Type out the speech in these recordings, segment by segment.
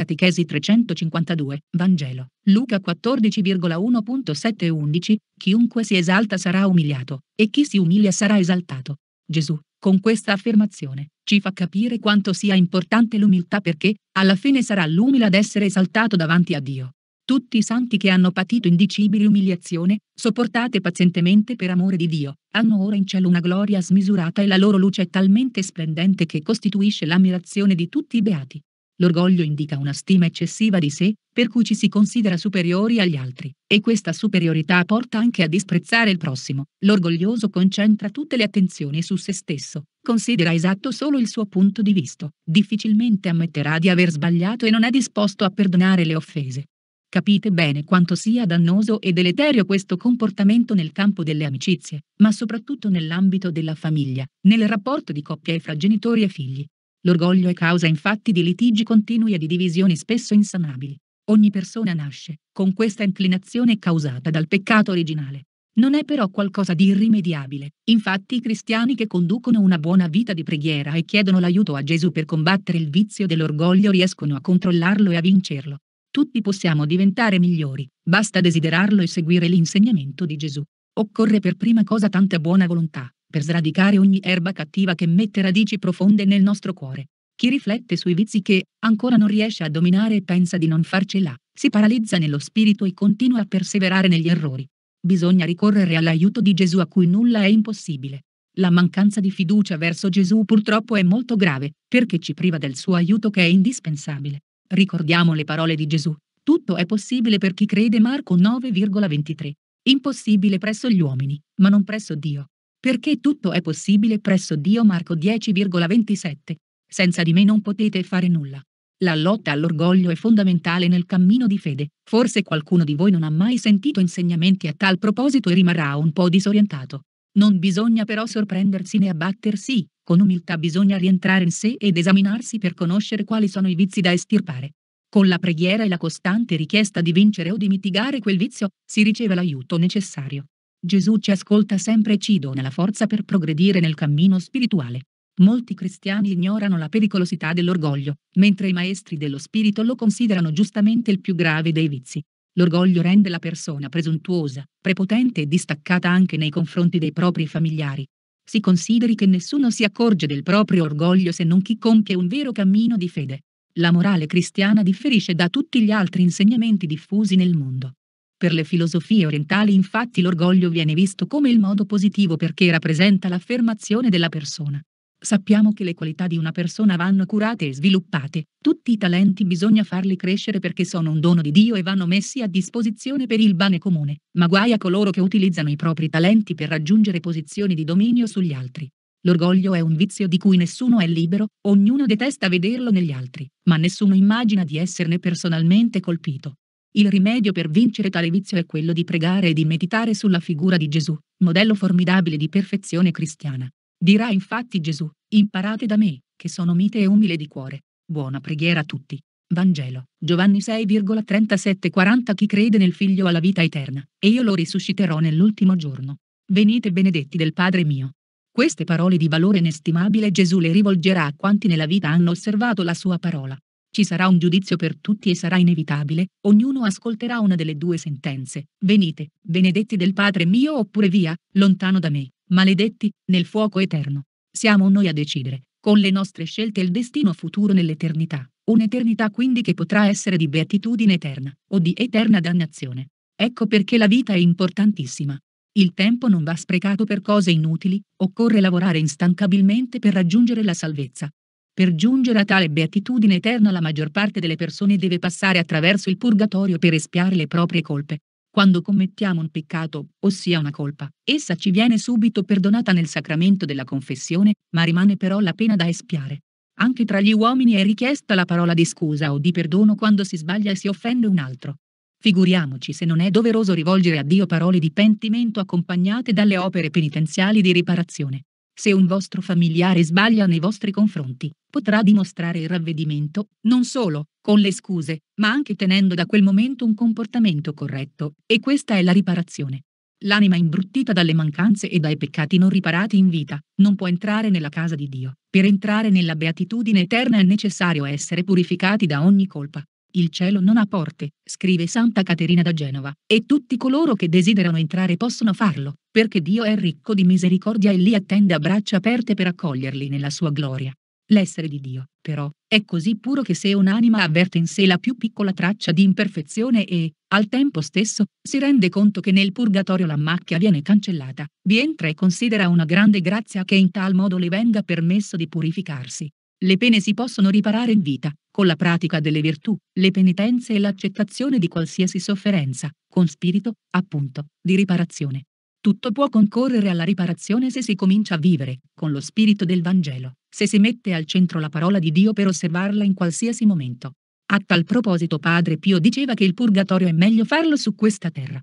Catechesi 352, Vangelo, Luca 14,1.711, chiunque si esalta sarà umiliato, e chi si umilia sarà esaltato. Gesù, con questa affermazione, ci fa capire quanto sia importante l'umiltà perché, alla fine sarà l'umile ad essere esaltato davanti a Dio. Tutti i santi che hanno patito indicibili umiliazione, sopportate pazientemente per amore di Dio, hanno ora in cielo una gloria smisurata e la loro luce è talmente splendente che costituisce l'ammirazione di tutti i beati. L'orgoglio indica una stima eccessiva di sé, per cui ci si considera superiori agli altri, e questa superiorità porta anche a disprezzare il prossimo. L'orgoglioso concentra tutte le attenzioni su se stesso, considera esatto solo il suo punto di vista, difficilmente ammetterà di aver sbagliato e non è disposto a perdonare le offese. Capite bene quanto sia dannoso e deleterio questo comportamento nel campo delle amicizie, ma soprattutto nell'ambito della famiglia, nel rapporto di coppia e fra genitori e figli. L'orgoglio è causa infatti di litigi continui e di divisioni spesso insanabili. Ogni persona nasce con questa inclinazione causata dal peccato originale. Non è però qualcosa di irrimediabile. Infatti i cristiani che conducono una buona vita di preghiera e chiedono l'aiuto a Gesù per combattere il vizio dell'orgoglio riescono a controllarlo e a vincerlo. Tutti possiamo diventare migliori, basta desiderarlo e seguire l'insegnamento di Gesù. Occorre per prima cosa tanta buona volontà, per sradicare ogni erba cattiva che mette radici profonde nel nostro cuore. Chi riflette sui vizi che ancora non riesce a dominare e pensa di non farcela, si paralizza nello spirito e continua a perseverare negli errori. Bisogna ricorrere all'aiuto di Gesù a cui nulla è impossibile. La mancanza di fiducia verso Gesù purtroppo è molto grave, perché ci priva del suo aiuto che è indispensabile. Ricordiamo le parole di Gesù. Tutto è possibile per chi crede Marco 9,23. Impossibile presso gli uomini, ma non presso Dio. Perché tutto è possibile presso Dio Marco 10,27. Senza di me non potete fare nulla. La lotta all'orgoglio è fondamentale nel cammino di fede. Forse qualcuno di voi non ha mai sentito insegnamenti a tal proposito e rimarrà un po' disorientato. Non bisogna però sorprendersi né abbattersi, con umiltà bisogna rientrare in sé ed esaminarsi per conoscere quali sono i vizi da estirpare. Con la preghiera e la costante richiesta di vincere o di mitigare quel vizio, si riceve l'aiuto necessario. Gesù ci ascolta sempre e ci dona la forza per progredire nel cammino spirituale. Molti cristiani ignorano la pericolosità dell'orgoglio, mentre i maestri dello spirito lo considerano giustamente il più grave dei vizi. L'orgoglio rende la persona presuntuosa, prepotente e distaccata anche nei confronti dei propri familiari. Si consideri che nessuno si accorge del proprio orgoglio se non chi compie un vero cammino di fede. La morale cristiana differisce da tutti gli altri insegnamenti diffusi nel mondo. Per le filosofie orientali infatti l'orgoglio viene visto come il modo positivo perché rappresenta l'affermazione della persona. Sappiamo che le qualità di una persona vanno curate e sviluppate, tutti i talenti bisogna farli crescere perché sono un dono di Dio e vanno messi a disposizione per il bene comune, ma guai a coloro che utilizzano i propri talenti per raggiungere posizioni di dominio sugli altri. L'orgoglio è un vizio di cui nessuno è libero, ognuno detesta vederlo negli altri, ma nessuno immagina di esserne personalmente colpito. Il rimedio per vincere tale vizio è quello di pregare e di meditare sulla figura di Gesù, modello formidabile di perfezione cristiana. Dirà infatti Gesù, imparate da me, che sono mite e umile di cuore. Buona preghiera a tutti. Vangelo, Giovanni 6,37-40 Chi crede nel Figlio ha la vita eterna, e io lo risusciterò nell'ultimo giorno. Venite benedetti del Padre mio. Queste parole di valore inestimabile Gesù le rivolgerà a quanti nella vita hanno osservato la sua parola. Ci sarà un giudizio per tutti e sarà inevitabile, ognuno ascolterà una delle due sentenze. Venite, benedetti del Padre mio oppure via, lontano da me, maledetti, nel fuoco eterno. Siamo noi a decidere, con le nostre scelte il destino futuro nell'eternità, un'eternità quindi che potrà essere di beatitudine eterna, o di eterna dannazione. Ecco perché la vita è importantissima. Il tempo non va sprecato per cose inutili, occorre lavorare instancabilmente per raggiungere la salvezza, per giungere a tale beatitudine eterna la maggior parte delle persone deve passare attraverso il purgatorio per espiare le proprie colpe. Quando commettiamo un peccato, ossia una colpa, essa ci viene subito perdonata nel sacramento della confessione, ma rimane però la pena da espiare. Anche tra gli uomini è richiesta la parola di scusa o di perdono quando si sbaglia e si offende un altro. Figuriamoci se non è doveroso rivolgere a Dio parole di pentimento accompagnate dalle opere penitenziali di riparazione. Se un vostro familiare sbaglia nei vostri confronti, potrà dimostrare il ravvedimento, non solo con le scuse, ma anche tenendo da quel momento un comportamento corretto, e questa è la riparazione. L'anima imbruttita dalle mancanze e dai peccati non riparati in vita, non può entrare nella casa di Dio. Per entrare nella beatitudine eterna è necessario essere purificati da ogni colpa. Il cielo non ha porte, scrive Santa Caterina da Genova, e tutti coloro che desiderano entrare possono farlo, perché Dio è ricco di misericordia e li attende a braccia aperte per accoglierli nella sua gloria. L'essere di Dio, però, è così puro che se un'anima avverte in sé la più piccola traccia di imperfezione e, al tempo stesso, si rende conto che nel purgatorio la macchia viene cancellata, vi entra e considera una grande grazia che in tal modo le venga permesso di purificarsi. Le pene si possono riparare in vita, con la pratica delle virtù, le penitenze e l'accettazione di qualsiasi sofferenza, con spirito, appunto, di riparazione. Tutto può concorrere alla riparazione se si comincia a vivere, con lo spirito del Vangelo, se si mette al centro la parola di Dio per osservarla in qualsiasi momento. A tal proposito Padre Pio diceva che il purgatorio è meglio farlo su questa terra,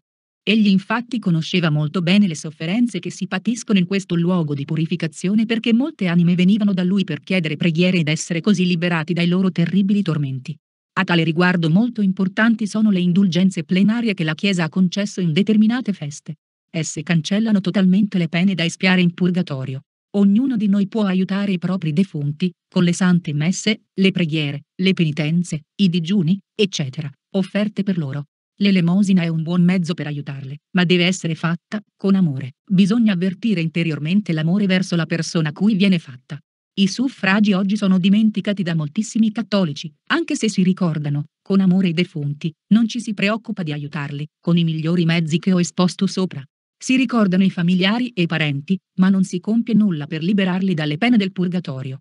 Egli infatti conosceva molto bene le sofferenze che si patiscono in questo luogo di purificazione perché molte anime venivano da lui per chiedere preghiere ed essere così liberati dai loro terribili tormenti. A tale riguardo molto importanti sono le indulgenze plenarie che la Chiesa ha concesso in determinate feste. Esse cancellano totalmente le pene da espiare in purgatorio. Ognuno di noi può aiutare i propri defunti, con le sante messe, le preghiere, le penitenze, i digiuni, eccetera, offerte per loro. L'elemosina è un buon mezzo per aiutarle, ma deve essere fatta con amore. Bisogna avvertire interiormente l'amore verso la persona a cui viene fatta. I suffragi oggi sono dimenticati da moltissimi cattolici, anche se si ricordano, con amore i defunti, non ci si preoccupa di aiutarli, con i migliori mezzi che ho esposto sopra. Si ricordano i familiari e i parenti, ma non si compie nulla per liberarli dalle pene del purgatorio.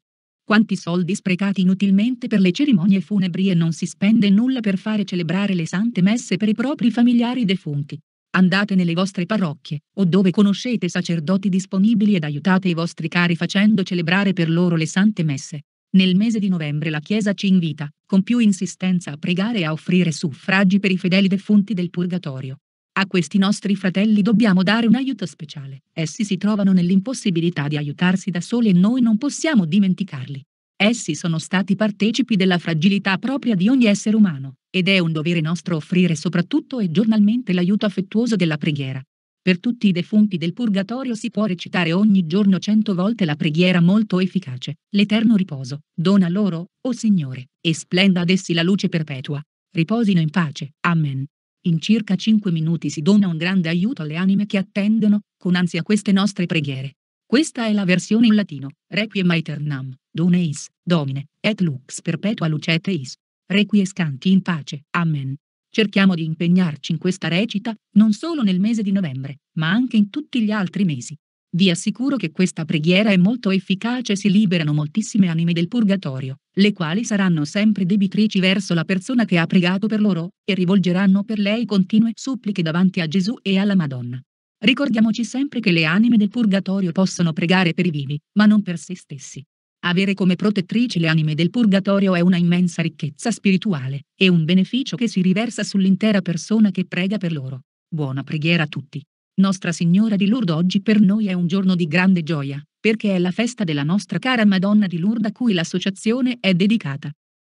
Quanti soldi sprecati inutilmente per le cerimonie funebri e non si spende nulla per fare celebrare le sante messe per i propri familiari defunti. Andate nelle vostre parrocchie, o dove conoscete sacerdoti disponibili ed aiutate i vostri cari facendo celebrare per loro le sante messe. Nel mese di novembre la Chiesa ci invita, con più insistenza, a pregare e a offrire suffragi per i fedeli defunti del purgatorio. A questi nostri fratelli dobbiamo dare un aiuto speciale. Essi si trovano nell'impossibilità di aiutarsi da soli e noi non possiamo dimenticarli. Essi sono stati partecipi della fragilità propria di ogni essere umano, ed è un dovere nostro offrire soprattutto e giornalmente l'aiuto affettuoso della preghiera. Per tutti i defunti del purgatorio si può recitare ogni giorno cento volte la preghiera molto efficace. L'eterno riposo, dona loro, o oh Signore, e splenda ad essi la luce perpetua. Riposino in pace. Amen. In circa 5 minuti si dona un grande aiuto alle anime che attendono, con ansia, queste nostre preghiere. Questa è la versione in latino, Requiem aeternam, Done is, Domine, et lux perpetua lucete is. Requiescanti in pace, Amen. Cerchiamo di impegnarci in questa recita, non solo nel mese di novembre, ma anche in tutti gli altri mesi. Vi assicuro che questa preghiera è molto efficace e si liberano moltissime anime del purgatorio, le quali saranno sempre debitrici verso la persona che ha pregato per loro, e rivolgeranno per lei continue suppliche davanti a Gesù e alla Madonna. Ricordiamoci sempre che le anime del purgatorio possono pregare per i vivi, ma non per se stessi. Avere come protettrici le anime del purgatorio è una immensa ricchezza spirituale, e un beneficio che si riversa sull'intera persona che prega per loro. Buona preghiera a tutti. Nostra Signora di Lourdes oggi per noi è un giorno di grande gioia, perché è la festa della nostra cara Madonna di Lourdes a cui l'associazione è dedicata.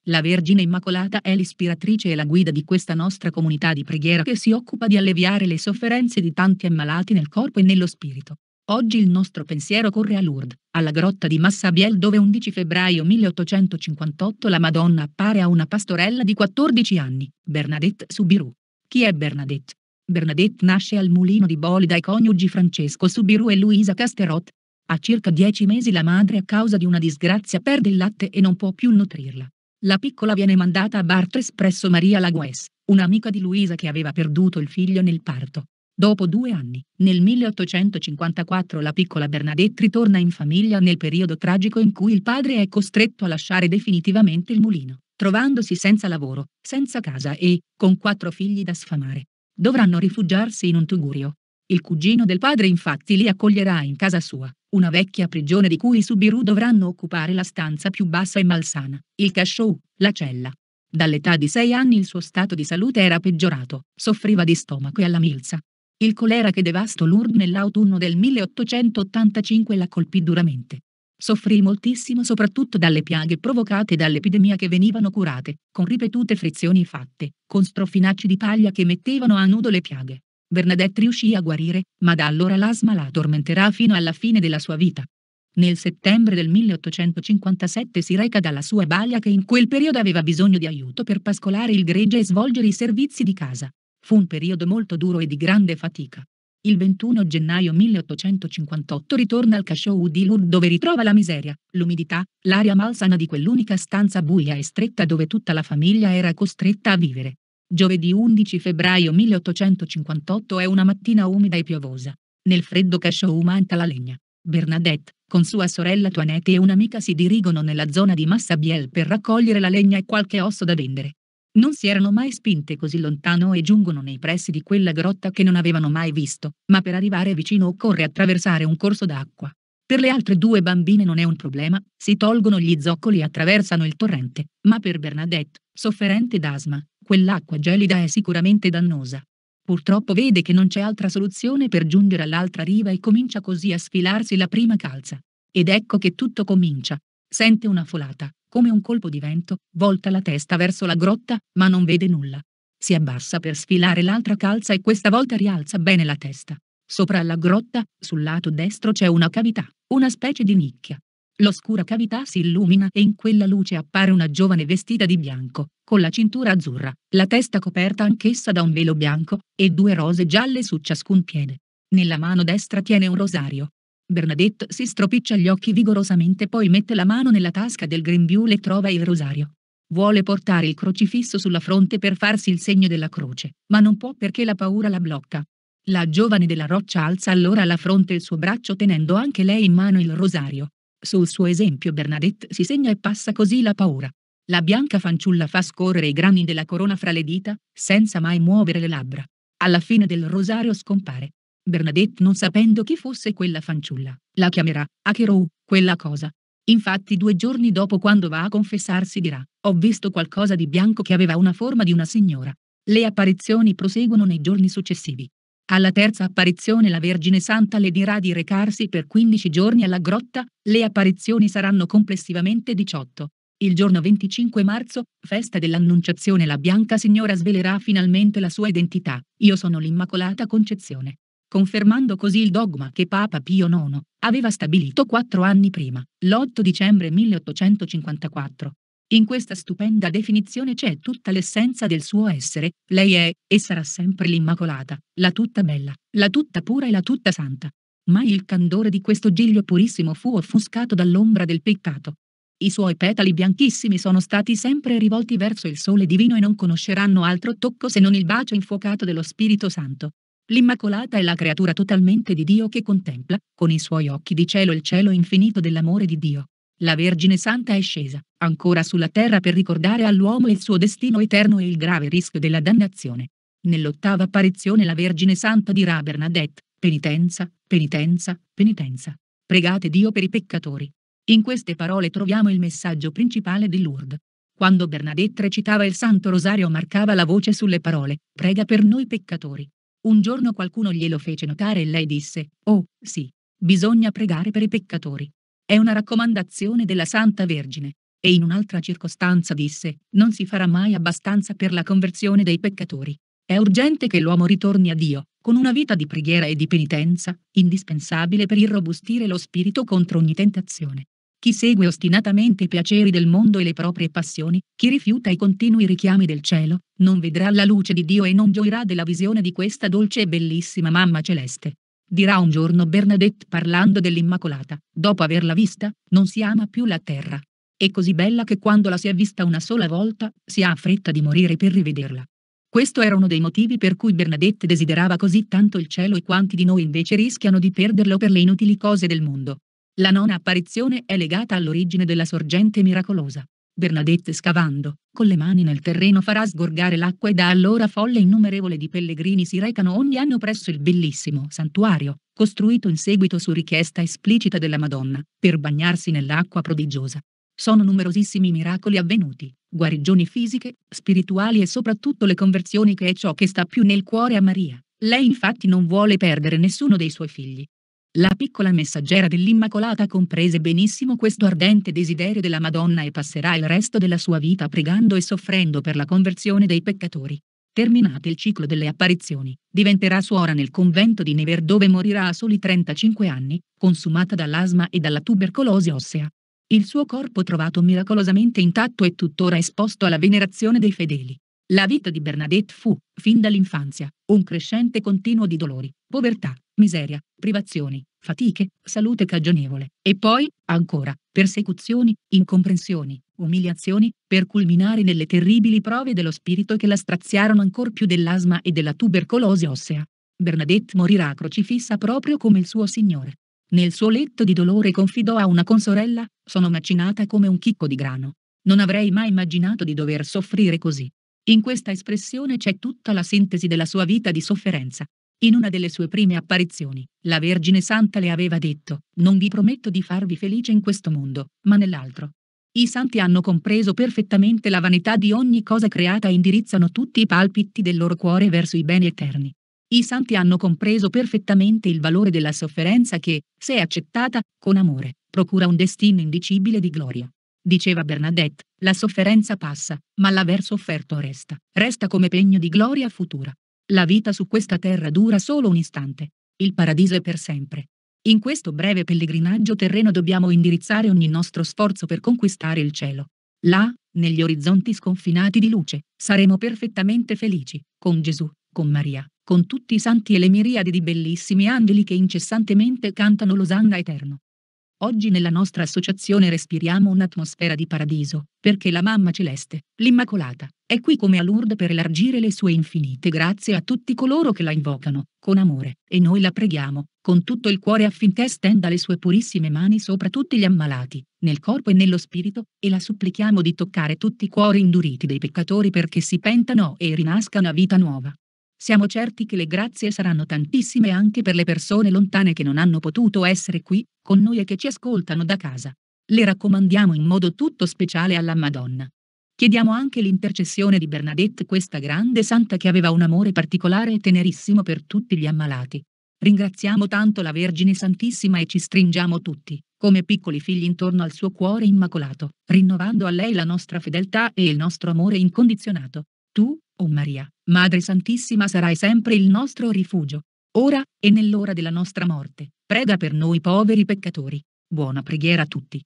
La Vergine Immacolata è l'ispiratrice e la guida di questa nostra comunità di preghiera che si occupa di alleviare le sofferenze di tanti ammalati nel corpo e nello spirito. Oggi il nostro pensiero corre a Lourdes, alla grotta di Massabiel dove 11 febbraio 1858 la Madonna appare a una pastorella di 14 anni, Bernadette Subiru. Chi è Bernadette? Bernadette nasce al mulino di Boli dai coniugi Francesco Subiru e Luisa Casterot. A circa dieci mesi la madre a causa di una disgrazia perde il latte e non può più nutrirla. La piccola viene mandata a Bartres presso Maria Lagues, un'amica di Luisa che aveva perduto il figlio nel parto. Dopo due anni, nel 1854 la piccola Bernadette ritorna in famiglia nel periodo tragico in cui il padre è costretto a lasciare definitivamente il mulino, trovandosi senza lavoro, senza casa e, con quattro figli da sfamare dovranno rifugiarsi in un tugurio. Il cugino del padre infatti li accoglierà in casa sua, una vecchia prigione di cui i Subiru dovranno occupare la stanza più bassa e malsana, il casciù, la cella. Dall'età di sei anni il suo stato di salute era peggiorato, soffriva di stomaco e alla milza. Il colera che devastò l'Urd nell'autunno del 1885 la colpì duramente. Soffrì moltissimo soprattutto dalle piaghe provocate dall'epidemia che venivano curate, con ripetute frizioni fatte, con strofinacci di paglia che mettevano a nudo le piaghe. Bernadette riuscì a guarire, ma da allora l'asma la tormenterà fino alla fine della sua vita. Nel settembre del 1857 si reca dalla sua balia che in quel periodo aveva bisogno di aiuto per pascolare il gregge e svolgere i servizi di casa. Fu un periodo molto duro e di grande fatica. Il 21 gennaio 1858 ritorna al Cachou di Lourdes dove ritrova la miseria, l'umidità, l'aria malsana di quell'unica stanza buia e stretta dove tutta la famiglia era costretta a vivere. Giovedì 11 febbraio 1858 è una mattina umida e piovosa. Nel freddo Cachou manca la legna. Bernadette, con sua sorella Toinette e un'amica si dirigono nella zona di Massabiel per raccogliere la legna e qualche osso da vendere. Non si erano mai spinte così lontano e giungono nei pressi di quella grotta che non avevano mai visto, ma per arrivare vicino occorre attraversare un corso d'acqua. Per le altre due bambine non è un problema, si tolgono gli zoccoli e attraversano il torrente, ma per Bernadette, sofferente d'asma, quell'acqua gelida è sicuramente dannosa. Purtroppo vede che non c'è altra soluzione per giungere all'altra riva e comincia così a sfilarsi la prima calza. Ed ecco che tutto comincia. Sente una folata, come un colpo di vento, volta la testa verso la grotta, ma non vede nulla. Si abbassa per sfilare l'altra calza e questa volta rialza bene la testa. Sopra la grotta, sul lato destro c'è una cavità, una specie di nicchia. L'oscura cavità si illumina e in quella luce appare una giovane vestita di bianco, con la cintura azzurra, la testa coperta anch'essa da un velo bianco, e due rose gialle su ciascun piede. Nella mano destra tiene un rosario, Bernadette si stropiccia gli occhi vigorosamente, poi mette la mano nella tasca del grembiule e trova il rosario. Vuole portare il crocifisso sulla fronte per farsi il segno della croce, ma non può perché la paura la blocca. La giovane della roccia alza allora alla fronte il suo braccio tenendo anche lei in mano il rosario. Sul suo esempio Bernadette si segna e passa così la paura. La bianca fanciulla fa scorrere i grani della corona fra le dita, senza mai muovere le labbra. Alla fine del rosario scompare. Bernadette, non sapendo chi fosse quella fanciulla, la chiamerà Akerou, quella cosa. Infatti due giorni dopo quando va a confessarsi dirà, ho visto qualcosa di bianco che aveva una forma di una signora. Le apparizioni proseguono nei giorni successivi. Alla terza apparizione la Vergine Santa le dirà di recarsi per 15 giorni alla grotta, le apparizioni saranno complessivamente 18. Il giorno 25 marzo, festa dell'Annunciazione, la Bianca Signora svelerà finalmente la sua identità. Io sono l'Immacolata Concezione confermando così il dogma che Papa Pio IX aveva stabilito quattro anni prima, l'8 dicembre 1854. In questa stupenda definizione c'è tutta l'essenza del suo essere, lei è, e sarà sempre l'Immacolata, la tutta bella, la tutta pura e la tutta santa. Ma il candore di questo giglio purissimo fu offuscato dall'ombra del peccato. I suoi petali bianchissimi sono stati sempre rivolti verso il sole divino e non conosceranno altro tocco se non il bacio infuocato dello Spirito Santo. L'Immacolata è la creatura totalmente di Dio che contempla, con i suoi occhi di cielo, il cielo infinito dell'amore di Dio. La Vergine Santa è scesa, ancora sulla terra per ricordare all'uomo il suo destino eterno e il grave rischio della dannazione. Nell'ottava apparizione la Vergine Santa dirà a Bernadette, penitenza, penitenza, penitenza. Pregate Dio per i peccatori. In queste parole troviamo il messaggio principale di Lourdes. Quando Bernadette recitava il Santo Rosario marcava la voce sulle parole, prega per noi peccatori. Un giorno qualcuno glielo fece notare e lei disse, Oh, sì, bisogna pregare per i peccatori. È una raccomandazione della Santa Vergine. E in un'altra circostanza disse, Non si farà mai abbastanza per la conversione dei peccatori. È urgente che l'uomo ritorni a Dio, con una vita di preghiera e di penitenza, indispensabile per irrobustire lo spirito contro ogni tentazione. Chi segue ostinatamente i piaceri del mondo e le proprie passioni, chi rifiuta i continui richiami del cielo, non vedrà la luce di Dio e non gioirà della visione di questa dolce e bellissima mamma celeste. Dirà un giorno Bernadette parlando dell'Immacolata, dopo averla vista, non si ama più la terra. È così bella che quando la si è vista una sola volta, si ha fretta di morire per rivederla. Questo era uno dei motivi per cui Bernadette desiderava così tanto il cielo e quanti di noi invece rischiano di perderlo per le inutili cose del mondo. La nona apparizione è legata all'origine della sorgente miracolosa. Bernadette scavando, con le mani nel terreno farà sgorgare l'acqua e da allora folle innumerevole di pellegrini si recano ogni anno presso il bellissimo santuario, costruito in seguito su richiesta esplicita della Madonna, per bagnarsi nell'acqua prodigiosa. Sono numerosissimi miracoli avvenuti, guarigioni fisiche, spirituali e soprattutto le conversioni che è ciò che sta più nel cuore a Maria. Lei infatti non vuole perdere nessuno dei suoi figli, la piccola messaggera dell'Immacolata comprese benissimo questo ardente desiderio della Madonna e passerà il resto della sua vita pregando e soffrendo per la conversione dei peccatori. Terminato il ciclo delle apparizioni, diventerà suora nel convento di Never dove morirà a soli 35 anni, consumata dall'asma e dalla tubercolosi ossea. Il suo corpo trovato miracolosamente intatto è tuttora esposto alla venerazione dei fedeli. La vita di Bernadette fu, fin dall'infanzia, un crescente continuo di dolori, povertà, miseria, privazioni, fatiche, salute cagionevole, e poi, ancora, persecuzioni, incomprensioni, umiliazioni, per culminare nelle terribili prove dello spirito che la straziarono ancor più dell'asma e della tubercolosi ossea. Bernadette morirà crocifissa proprio come il suo signore. Nel suo letto di dolore confidò a una consorella, sono macinata come un chicco di grano. Non avrei mai immaginato di dover soffrire così. In questa espressione c'è tutta la sintesi della sua vita di sofferenza, in una delle sue prime apparizioni, la Vergine Santa le aveva detto, non vi prometto di farvi felice in questo mondo, ma nell'altro. I santi hanno compreso perfettamente la vanità di ogni cosa creata e indirizzano tutti i palpiti del loro cuore verso i beni eterni. I santi hanno compreso perfettamente il valore della sofferenza che, se accettata, con amore, procura un destino indicibile di gloria. Diceva Bernadette, la sofferenza passa, ma l'aver sofferto resta, resta come pegno di gloria futura. La vita su questa terra dura solo un istante, il paradiso è per sempre. In questo breve pellegrinaggio terreno dobbiamo indirizzare ogni nostro sforzo per conquistare il cielo. Là, negli orizzonti sconfinati di luce, saremo perfettamente felici, con Gesù, con Maria, con tutti i santi e le miriadi di bellissimi angeli che incessantemente cantano l'osanna eterno. Oggi nella nostra associazione respiriamo un'atmosfera di paradiso, perché la Mamma Celeste, l'Immacolata, è qui come a Lourdes per elargire le sue infinite grazie a tutti coloro che la invocano, con amore, e noi la preghiamo, con tutto il cuore affinché stenda le sue purissime mani sopra tutti gli ammalati, nel corpo e nello spirito, e la supplichiamo di toccare tutti i cuori induriti dei peccatori perché si pentano e rinascano a vita nuova. Siamo certi che le grazie saranno tantissime anche per le persone lontane che non hanno potuto essere qui con noi e che ci ascoltano da casa. Le raccomandiamo in modo tutto speciale alla Madonna. Chiediamo anche l'intercessione di Bernadette, questa grande santa che aveva un amore particolare e tenerissimo per tutti gli ammalati. Ringraziamo tanto la Vergine Santissima e ci stringiamo tutti, come piccoli figli intorno al suo cuore immacolato, rinnovando a lei la nostra fedeltà e il nostro amore incondizionato. Tu, o oh Maria, Madre Santissima sarai sempre il nostro rifugio, ora e nell'ora della nostra morte, prega per noi poveri peccatori. Buona preghiera a tutti.